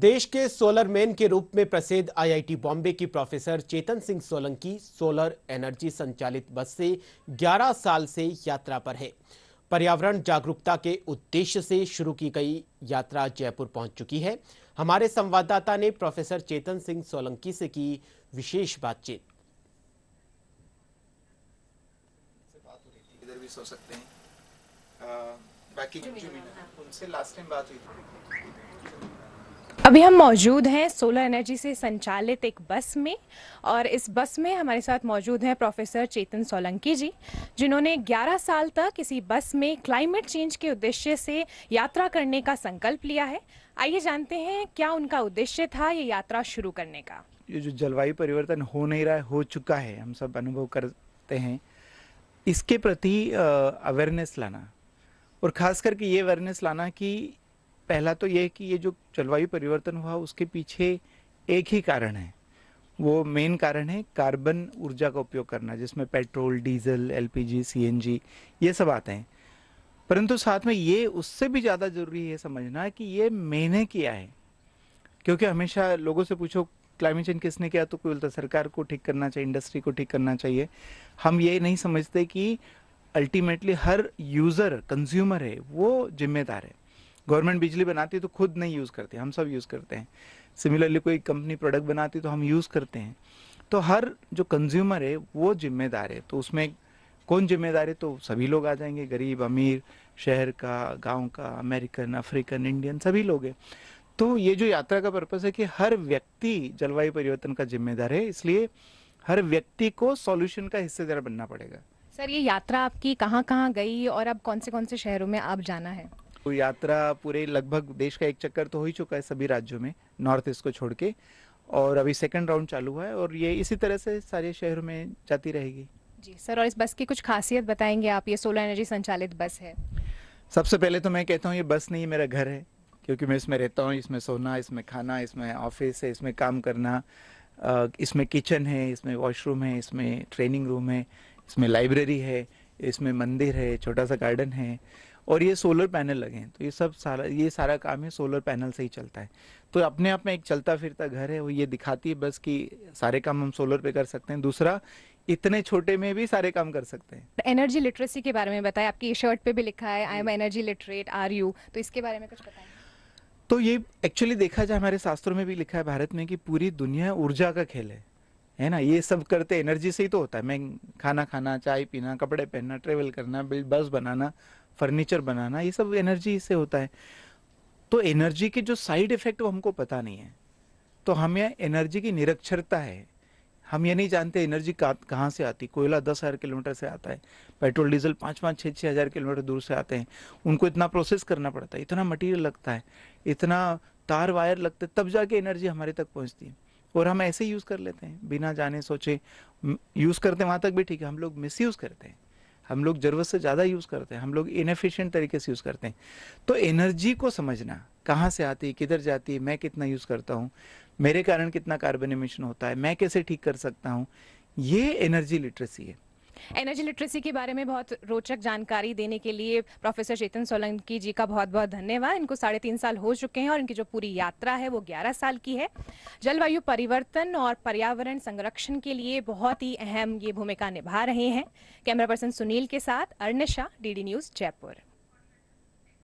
देश के solar man के रूप में प्रसिद्ध आईआईटी बॉम्बे की professor Chetan Singh Solanki solar energy संचालित बस से 11 साल से यात्रा पर है पर्यावरण जागरूकता के उद्देश्य से शुरू की गई यात्रा जयपुर पहुंच चुकी है हमारे संवाददाता ने प्रोफेसर चेतन सिंह सोलंकी से की विशेष बातचीत बाकी उनसे लास्ट टाइम बात हुई थी अभी हम मौजूद हैं सोलर एनर्जी से संचालित एक बस में और इस बस में हमारे साथ मौजूद हैं प्रोफेसर चेतन सोलंकी जी जिन्होंने 11 साल तक इसी बस में क्लाइमेट चेंज के उद्देश्य से यात्रा करने का संकल्प लिया है आइए जानते हैं क्या उनका उद्देश्य था ये यात्रा शुरू करने का ये जो जलवायु परिवर्तन हो नहीं रहा है हो चुका है हम सब अनुभव करते हैं इसके प्रति अवेयरनेस लाना और ख़ास करके ये अवेयरनेस लाना कि पहला तो यह कि ये जो जलवायु परिवर्तन हुआ उसके पीछे एक ही कारण है वो मेन कारण है कार्बन ऊर्जा का उपयोग करना जिसमें पेट्रोल डीजल एलपीजी सीएनजी ये सब आते हैं परंतु साथ में ये उससे भी ज़्यादा ज़रूरी है समझना कि ये मैंने किया है क्योंकि हमेशा लोगों से पूछो क्लाइमेट चेंज किसने किया तो कोई बोलता सरकार को ठीक करना चाहिए इंडस्ट्री को ठीक करना चाहिए हम ये नहीं समझते कि अल्टीमेटली हर यूज़र कंज्यूमर है वो जिम्मेदार है गवर्नमेंट बिजली बनाती है तो खुद नहीं यूज़ करती हम सब यूज़ करते हैं सिमिलरली कोई कंपनी प्रोडक्ट बनाती है तो हम यूज़ करते हैं तो हर जो कंज्यूमर है वो जिम्मेदार है तो उसमें कौन जिम्मेदार है तो सभी लोग आ जाएंगे गरीब अमीर शहर का गांव का अमेरिकन अफ्रीकन इंडियन सभी लोग हैं तो ये जो यात्रा का पर्पज़ है कि हर व्यक्ति जलवायु परिवर्तन का जिम्मेदार है इसलिए हर व्यक्ति को सॉल्यूशन का हिस्सेदार बनना पड़ेगा सर ये यात्रा आपकी कहाँ कहाँ गई और अब कौन से कौन से शहरों में आप जाना है तो यात्रा पूरे लगभग देश का एक चक्कर तो हो ही चुका है सभी राज्यों में नॉर्थ ईस्ट को छोड़ के और अभी सेकंड राउंड चालू हुआ है और ये इसी तरह से सारे शहर में जाती रहेगी जी सर और इस बस की कुछ खासियत बताएंगे आप ये सोलर एनर्जी संचालित बस है सबसे पहले तो मैं कहता हूँ ये बस नहीं मेरा घर है क्योंकि मैं इसमें रहता हूँ इसमें सोना इसमें खाना इसमें ऑफिस है इसमें काम करना इसमें किचन है इसमें वॉशरूम है इसमें ट्रेनिंग रूम है इसमें लाइब्रेरी है इसमें मंदिर है छोटा सा गार्डन है और ये सोलर पैनल लगे हैं तो ये सब सारा ये सारा काम है सोलर पैनल से ही चलता है तो अपने आप में एक चलता फिरता घर है वो ये दिखाती है बस कि सारे काम हम सोलर पे कर सकते हैं दूसरा इतने छोटे में भी सारे काम कर सकते हैं एनर्जी लिटरेसी के बारे में बताएं आपकी शर्ट पे भी लिखा है I am energy literate are you तो इसके बारे में कुछ बताएं तो ये एक्चुअली देखा जाए हमारे शास्त्रों में भी लिखा है भारत में कि पूरी दुनिया ऊर्जा का खेल है है ना ये सब करते एनर्जी से ही तो होता है मैं खाना खाना चाय पीना कपड़े पहनना ट्रेवल करना बिल बस बनाना फर्नीचर बनाना ये सब एनर्जी से होता है तो एनर्जी के जो साइड इफेक्ट वो हमको पता नहीं है तो हमें एनर्जी की निरक्षरता है हम ये नहीं जानते एनर्जी कहाँ से आती कोयला दस हज़ार किलोमीटर से आता है पेट्रोल डीजल पाँच पाँच छः छः हज़ार किलोमीटर दूर से आते हैं उनको इतना प्रोसेस करना पड़ता है इतना मटेरियल लगता है इतना तार वायर लगते तब जाके एनर्जी हमारे तक पहुँचती है और हम ऐसे यूज़ कर लेते हैं बिना जाने सोचे यूज़ करते हैं वहाँ तक भी ठीक है हम लोग मिस करते हैं हम लोग ज़रूरत से ज़्यादा यूज़ करते हैं हम लोग इनफिशेंट तरीके से यूज़ करते हैं तो एनर्जी को समझना कहाँ से आती है किधर जाती है मैं कितना यूज़ करता हूँ मेरे कारण कितना कार्बन इमिशन होता है मैं कैसे ठीक कर सकता हूँ ये एनर्जी लिटरेसी है एनर्जी लिटरेसी के बारे में बहुत रोचक जानकारी देने के लिए प्रोफेसर चेतन सोलंकी जी का बहुत बहुत धन्यवाद इनको साढ़े तीन साल हो चुके हैं और इनकी जो पूरी यात्रा है वो ग्यारह साल की है जलवायु परिवर्तन और पर्यावरण संरक्षण के लिए बहुत ही अहम ये भूमिका निभा रहे हैं कैमरा पर्सन सुनील के साथ अर्निशा डी न्यूज़ जयपुर